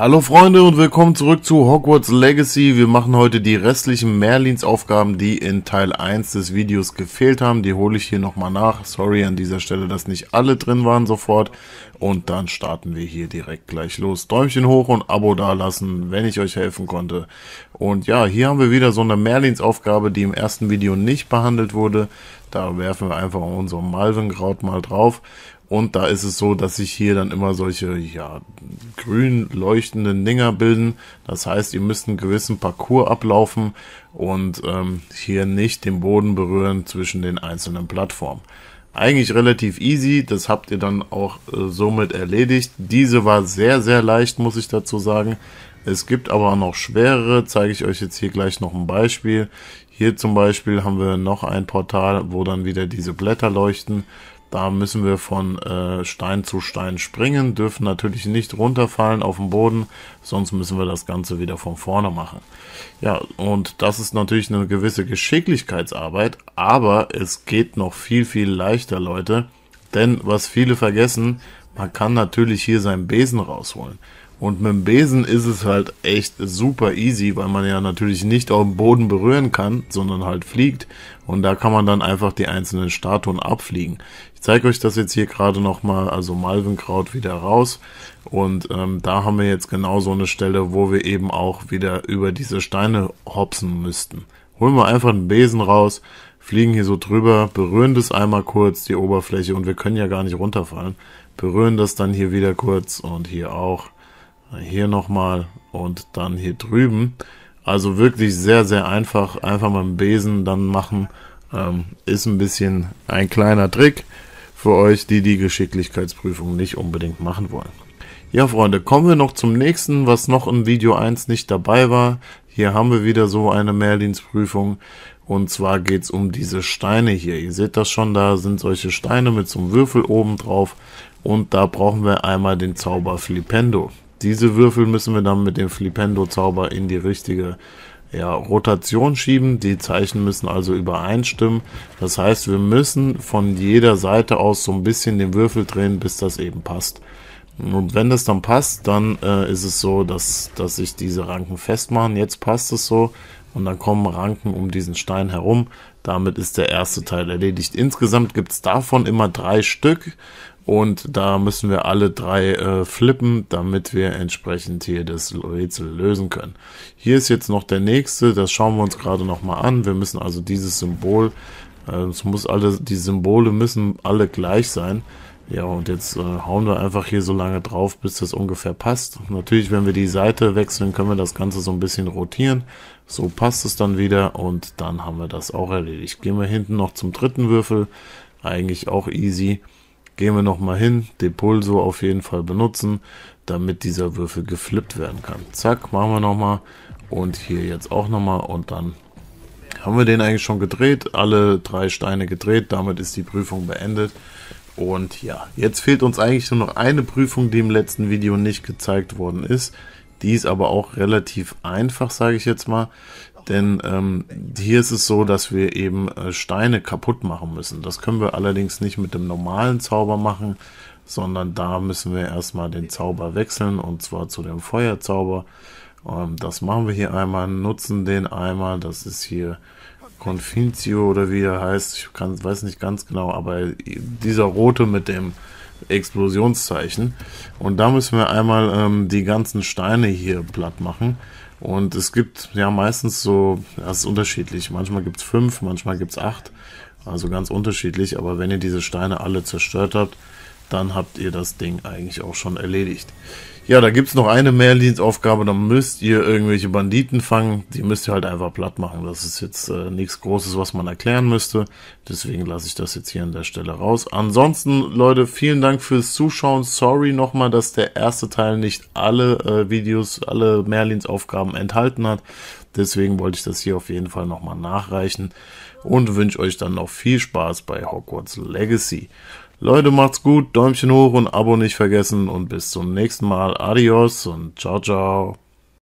Hallo Freunde und willkommen zurück zu Hogwarts Legacy. Wir machen heute die restlichen Merlins Aufgaben, die in Teil 1 des Videos gefehlt haben. Die hole ich hier nochmal nach. Sorry an dieser Stelle, dass nicht alle drin waren sofort. Und dann starten wir hier direkt gleich los. Däumchen hoch und Abo dalassen, wenn ich euch helfen konnte. Und ja, hier haben wir wieder so eine Merlins Aufgabe, die im ersten Video nicht behandelt wurde. Da werfen wir einfach unseren Malvenkraut mal drauf und da ist es so, dass sich hier dann immer solche ja, grün leuchtenden Dinger bilden. Das heißt, ihr müsst einen gewissen Parcours ablaufen und ähm, hier nicht den Boden berühren zwischen den einzelnen Plattformen. Eigentlich relativ easy, das habt ihr dann auch äh, somit erledigt. Diese war sehr, sehr leicht, muss ich dazu sagen. Es gibt aber noch schwerere, zeige ich euch jetzt hier gleich noch ein Beispiel. Hier zum Beispiel haben wir noch ein Portal, wo dann wieder diese Blätter leuchten. Da müssen wir von äh, Stein zu Stein springen, dürfen natürlich nicht runterfallen auf den Boden, sonst müssen wir das Ganze wieder von vorne machen. Ja, und das ist natürlich eine gewisse Geschicklichkeitsarbeit, aber es geht noch viel, viel leichter, Leute. Denn was viele vergessen, man kann natürlich hier seinen Besen rausholen. Und mit dem Besen ist es halt echt super easy, weil man ja natürlich nicht auf dem Boden berühren kann, sondern halt fliegt. Und da kann man dann einfach die einzelnen Statuen abfliegen. Ich zeige euch das jetzt hier gerade nochmal, also Malvenkraut wieder raus. Und ähm, da haben wir jetzt genau so eine Stelle, wo wir eben auch wieder über diese Steine hopsen müssten. Holen wir einfach einen Besen raus, fliegen hier so drüber, berühren das einmal kurz, die Oberfläche, und wir können ja gar nicht runterfallen. Berühren das dann hier wieder kurz und hier auch hier nochmal und dann hier drüben. Also wirklich sehr, sehr einfach. Einfach mal einen Besen dann machen. Ähm, ist ein bisschen ein kleiner Trick für euch, die die Geschicklichkeitsprüfung nicht unbedingt machen wollen. Ja, Freunde, kommen wir noch zum nächsten, was noch in Video 1 nicht dabei war. Hier haben wir wieder so eine merlins Und zwar geht's um diese Steine hier. Ihr seht das schon, da sind solche Steine mit so einem Würfel oben drauf. Und da brauchen wir einmal den Zauber Flipendo diese Würfel müssen wir dann mit dem Flipendo-Zauber in die richtige ja, Rotation schieben. Die Zeichen müssen also übereinstimmen. Das heißt, wir müssen von jeder Seite aus so ein bisschen den Würfel drehen, bis das eben passt. Und wenn das dann passt, dann äh, ist es so, dass, dass sich diese Ranken festmachen. Jetzt passt es so. Und dann kommen Ranken um diesen Stein herum. Damit ist der erste Teil erledigt. Insgesamt gibt es davon immer drei Stück. Und da müssen wir alle drei äh, flippen, damit wir entsprechend hier das Rätsel lösen können. Hier ist jetzt noch der nächste, das schauen wir uns gerade nochmal an. Wir müssen also dieses Symbol, äh, es muss alle, die Symbole müssen alle gleich sein. Ja, und jetzt äh, hauen wir einfach hier so lange drauf, bis das ungefähr passt. Natürlich, wenn wir die Seite wechseln, können wir das Ganze so ein bisschen rotieren. So passt es dann wieder und dann haben wir das auch erledigt. Gehen wir hinten noch zum dritten Würfel. Eigentlich auch easy. Gehen wir nochmal hin, Depulso auf jeden Fall benutzen, damit dieser Würfel geflippt werden kann. Zack, machen wir nochmal und hier jetzt auch nochmal und dann haben wir den eigentlich schon gedreht, alle drei Steine gedreht, damit ist die Prüfung beendet. Und ja, jetzt fehlt uns eigentlich nur noch eine Prüfung, die im letzten Video nicht gezeigt worden ist. Die ist aber auch relativ einfach, sage ich jetzt mal. Denn ähm, hier ist es so, dass wir eben äh, Steine kaputt machen müssen. Das können wir allerdings nicht mit dem normalen Zauber machen, sondern da müssen wir erstmal den Zauber wechseln und zwar zu dem Feuerzauber. Ähm, das machen wir hier einmal, nutzen den einmal. Das ist hier Confincio oder wie er heißt. Ich kann, weiß nicht ganz genau, aber dieser rote mit dem Explosionszeichen. Und da müssen wir einmal ähm, die ganzen Steine hier platt machen. Und es gibt ja meistens so, das ist unterschiedlich. Manchmal gibt es fünf, manchmal gibt es acht. Also ganz unterschiedlich. Aber wenn ihr diese Steine alle zerstört habt, dann habt ihr das Ding eigentlich auch schon erledigt. Ja, da gibt es noch eine Mehrdienstaufgabe, da müsst ihr irgendwelche Banditen fangen. Die müsst ihr halt einfach platt machen. Das ist jetzt äh, nichts Großes, was man erklären müsste. Deswegen lasse ich das jetzt hier an der Stelle raus. Ansonsten, Leute, vielen Dank fürs Zuschauen. Sorry nochmal, dass der erste Teil nicht alle äh, Videos, alle Merlins-Aufgaben enthalten hat. Deswegen wollte ich das hier auf jeden Fall nochmal nachreichen und wünsche euch dann noch viel Spaß bei Hogwarts Legacy. Leute, macht's gut, Däumchen hoch und Abo nicht vergessen und bis zum nächsten Mal. Adios und ciao, ciao.